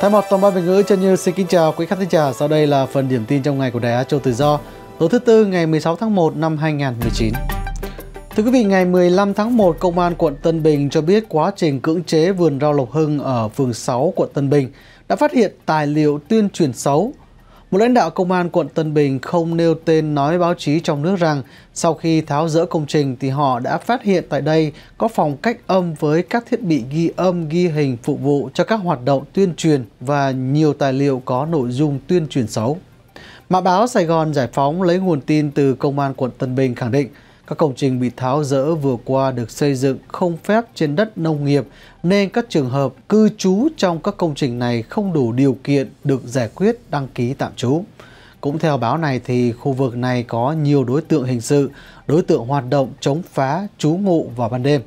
Thay mặt toàn ban Việt ngữ chân như xin kính chào quý khán thính giả. Sau đây là phần điểm tin trong ngày của Đài Á Châu Tự Do, tối thứ tư ngày 16 tháng 1 năm 2019. Thưa quý vị, ngày 15 tháng 1, Công an quận Tân Bình cho biết quá trình cưỡng chế vườn rau Lộc Hưng ở phường 6 quận Tân Bình đã phát hiện tài liệu tuyên truyền xấu một lãnh đạo công an quận Tân Bình không nêu tên nói báo chí trong nước rằng sau khi tháo dỡ công trình thì họ đã phát hiện tại đây có phòng cách âm với các thiết bị ghi âm, ghi hình phục vụ cho các hoạt động tuyên truyền và nhiều tài liệu có nội dung tuyên truyền xấu. Mã báo Sài Gòn Giải phóng lấy nguồn tin từ Công an quận Tân Bình khẳng định các công trình bị tháo rỡ vừa qua được xây dựng không phép trên đất nông nghiệp nên các trường hợp cư trú trong các công trình này không đủ điều kiện được giải quyết đăng ký tạm trú. Cũng theo báo này thì khu vực này có nhiều đối tượng hình sự, đối tượng hoạt động chống phá, trú ngụ vào ban đêm.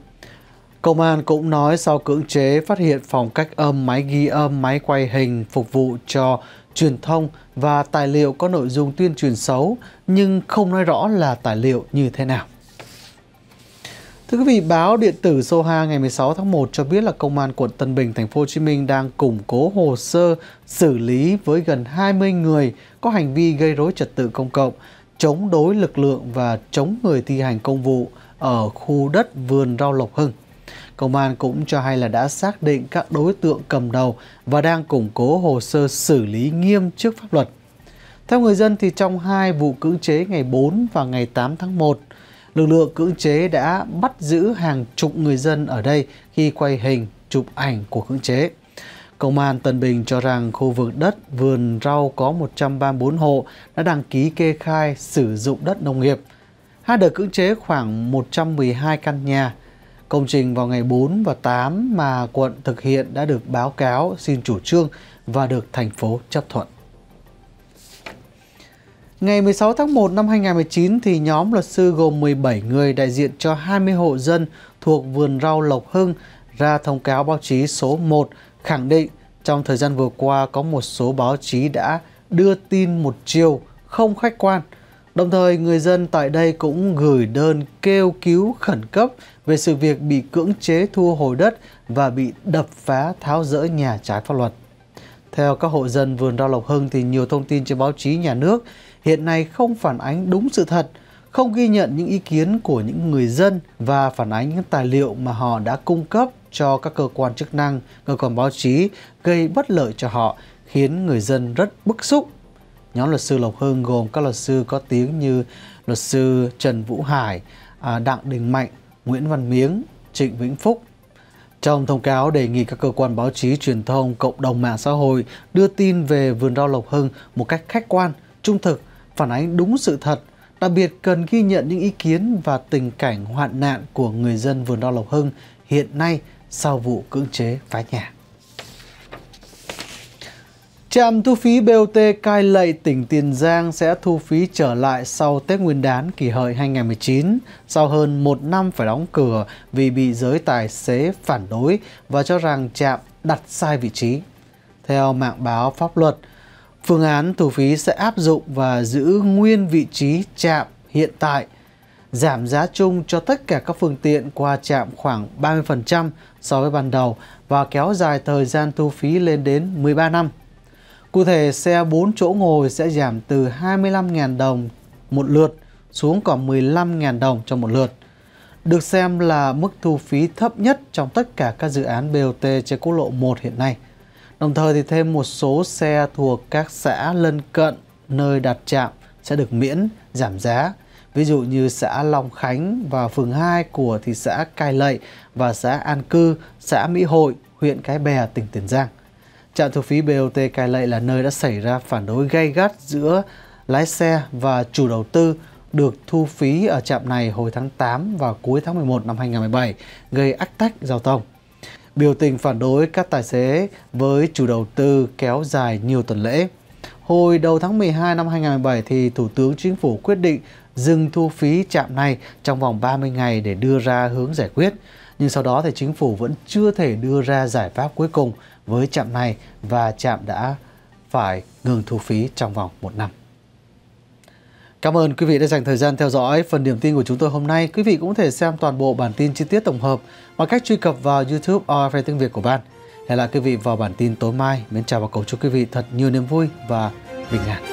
Công an cũng nói sau cưỡng chế phát hiện phòng cách âm, máy ghi âm, máy quay hình phục vụ cho truyền thông và tài liệu có nội dung tuyên truyền xấu nhưng không nói rõ là tài liệu như thế nào. Thưa quý vị, báo điện tử Soha ngày 16 tháng 1 cho biết là công an quận Tân Bình, thành phố Hồ Chí Minh đang củng cố hồ sơ xử lý với gần 20 người có hành vi gây rối trật tự công cộng, chống đối lực lượng và chống người thi hành công vụ ở khu đất vườn rau Lộc Hưng. Công an cũng cho hay là đã xác định các đối tượng cầm đầu và đang củng cố hồ sơ xử lý nghiêm trước pháp luật. Theo người dân thì trong hai vụ cưỡng chế ngày 4 và ngày 8 tháng 1, lực lượng cưỡng chế đã bắt giữ hàng chục người dân ở đây khi quay hình, chụp ảnh của cưỡng chế. Công an Tân Bình cho rằng khu vực đất vườn rau có 134 hộ đã đăng ký kê khai sử dụng đất nông nghiệp. Hai đợt cưỡng chế khoảng 112 căn nhà, Công trình vào ngày 4 và 8 mà quận thực hiện đã được báo cáo xin chủ trương và được thành phố chấp thuận. Ngày 16 tháng 1 năm 2019 thì nhóm luật sư gồm 17 người đại diện cho 20 hộ dân thuộc vườn rau Lộc Hưng ra thông cáo báo chí số 1 khẳng định trong thời gian vừa qua có một số báo chí đã đưa tin một chiều không khách quan Đồng thời, người dân tại đây cũng gửi đơn kêu cứu khẩn cấp về sự việc bị cưỡng chế thu hồi đất và bị đập phá tháo rỡ nhà trái pháp luật. Theo các hộ dân vườn rau Lộc Hưng thì nhiều thông tin trên báo chí nhà nước hiện nay không phản ánh đúng sự thật, không ghi nhận những ý kiến của những người dân và phản ánh những tài liệu mà họ đã cung cấp cho các cơ quan chức năng, cơ quan báo chí gây bất lợi cho họ, khiến người dân rất bức xúc nhóm luật sư Lộc Hưng gồm các luật sư có tiếng như luật sư Trần Vũ Hải, à, Đặng Đình Mạnh, Nguyễn Văn Miếng, Trịnh Vĩnh Phúc. Trong thông cáo đề nghị các cơ quan báo chí, truyền thông, cộng đồng mạng xã hội đưa tin về vườn rau Lộc Hưng một cách khách quan, trung thực, phản ánh đúng sự thật, đặc biệt cần ghi nhận những ý kiến và tình cảnh hoạn nạn của người dân vườn rau Lộc Hưng hiện nay sau vụ cưỡng chế phá nhà. Trạm thu phí BOT Cai lệ tỉnh Tiền Giang sẽ thu phí trở lại sau Tết Nguyên đán kỷ hợi 2019 sau hơn một năm phải đóng cửa vì bị giới tài xế phản đối và cho rằng trạm đặt sai vị trí. Theo mạng báo pháp luật, phương án thu phí sẽ áp dụng và giữ nguyên vị trí trạm hiện tại, giảm giá chung cho tất cả các phương tiện qua trạm khoảng 30% so với ban đầu và kéo dài thời gian thu phí lên đến 13 năm. Cụ thể, xe 4 chỗ ngồi sẽ giảm từ 25.000 đồng một lượt xuống còn 15.000 đồng cho một lượt. Được xem là mức thu phí thấp nhất trong tất cả các dự án BOT trên quốc lộ 1 hiện nay. Đồng thời thì thêm một số xe thuộc các xã lân cận nơi đặt trạm sẽ được miễn, giảm giá. Ví dụ như xã Long Khánh và phường 2 của thị xã Cai Lậy và xã An Cư, xã Mỹ Hội, huyện Cái Bè, tỉnh Tiền Giang. Trạm thu phí BOT Cai Lậy là nơi đã xảy ra phản đối gay gắt giữa lái xe và chủ đầu tư được thu phí ở trạm này hồi tháng 8 và cuối tháng 11 năm 2017, gây ách tắc giao thông. Biểu tình phản đối các tài xế với chủ đầu tư kéo dài nhiều tuần lễ. Hồi đầu tháng 12 năm 2017 thì Thủ tướng Chính phủ quyết định dừng thu phí trạm này trong vòng 30 ngày để đưa ra hướng giải quyết. Nhưng sau đó thì chính phủ vẫn chưa thể đưa ra giải pháp cuối cùng với trạm này và trạm đã phải ngừng thu phí trong vòng một năm. Cảm ơn quý vị đã dành thời gian theo dõi phần điểm tin của chúng tôi hôm nay. Quý vị cũng có thể xem toàn bộ bản tin chi tiết tổng hợp bằng cách truy cập vào YouTube OFA tiếng Việt của bạn. Hẹn lại quý vị vào bản tin tối mai. Mến chào và cầu chúc quý vị thật nhiều niềm vui và bình an.